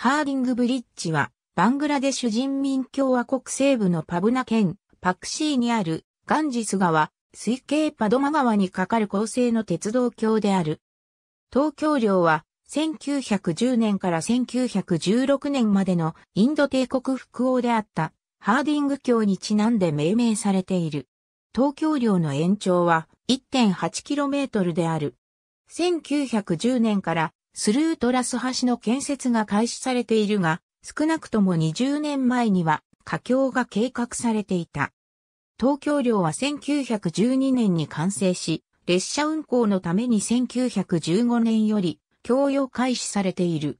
ハーディングブリッジは、バングラデシュ人民共和国西部のパブナ県、パクシーにある、ガンジス川、水系パドマ川に架かる構成の鉄道橋である。東京領は、1910年から1916年までのインド帝国複王であったハーディング橋にちなんで命名されている。東京領の延長は 1.8km である。1910年からスルートラス橋の建設が開始されているが、少なくとも20年前には、架橋が計画されていた。東京寮は1912年に完成し、列車運行のために1915年より供用開始されている。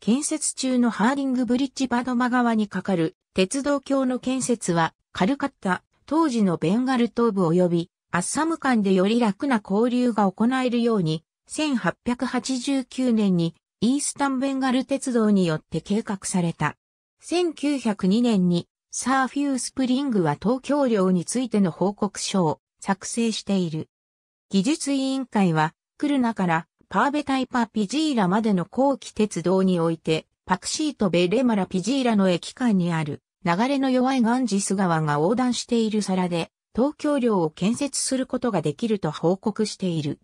建設中のハーリングブリッジバドマ川に架かる鉄道橋の建設はカルカッタ、当時のベンガル東部及びアッサム間でより楽な交流が行えるように1889年にイースタンベンガル鉄道によって計画された。1902年にサーフュースプリングは東京領についての報告書を作成している。技術委員会は、クルナからパーベタイパピジーラまでの後期鉄道において、パクシートベレマラピジーラの駅間にある流れの弱いガンジス川が横断している皿で東京領を建設することができると報告している。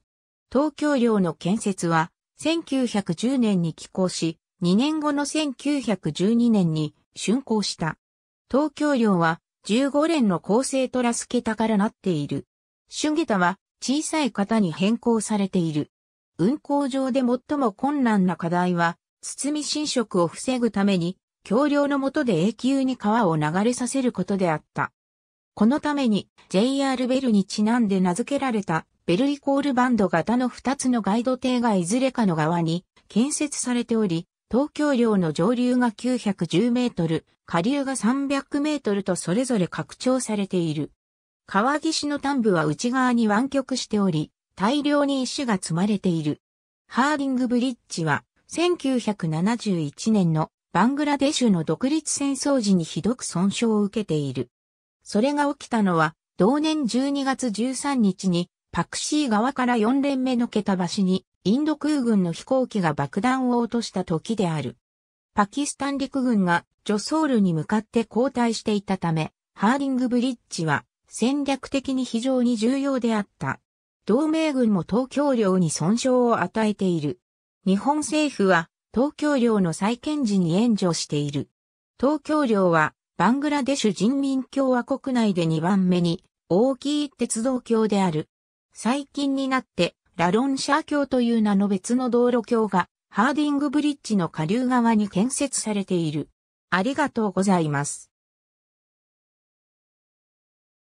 東京寮の建設は、1910年に起工し、2年後の1912年に竣工した。東京寮は15連の構成トラス桁からなっている。春桁は小さい型に変更されている。運行上で最も困難な課題は、包み侵食を防ぐために、橋梁の下で永久に川を流れさせることであった。このために JR ベルにちなんで名付けられたベルイコールバンド型の2つのガイド艇がいずれかの側に建設されており、東京領の上流が910メートル、下流が300メートルとそれぞれ拡張されている。川岸の端部は内側に湾曲しており、大量に石が積まれている。ハーディングブリッジは、1971年のバングラデシュの独立戦争時にひどく損傷を受けている。それが起きたのは、同年12月13日にパクシー側から4連目の桁橋に、インド空軍の飛行機が爆弾を落とした時である。パキスタン陸軍がジョソールに向かって後退していたため、ハーリングブリッジは戦略的に非常に重要であった。同盟軍も東京領に損傷を与えている。日本政府は東京領の再建時に援助している。東京領はバングラデシュ人民共和国内で2番目に大きい鉄道橋である。最近になって、ラロンシャー橋という名の別の道路橋が、ハーディングブリッジの下流側に建設されている。ありがとうございます。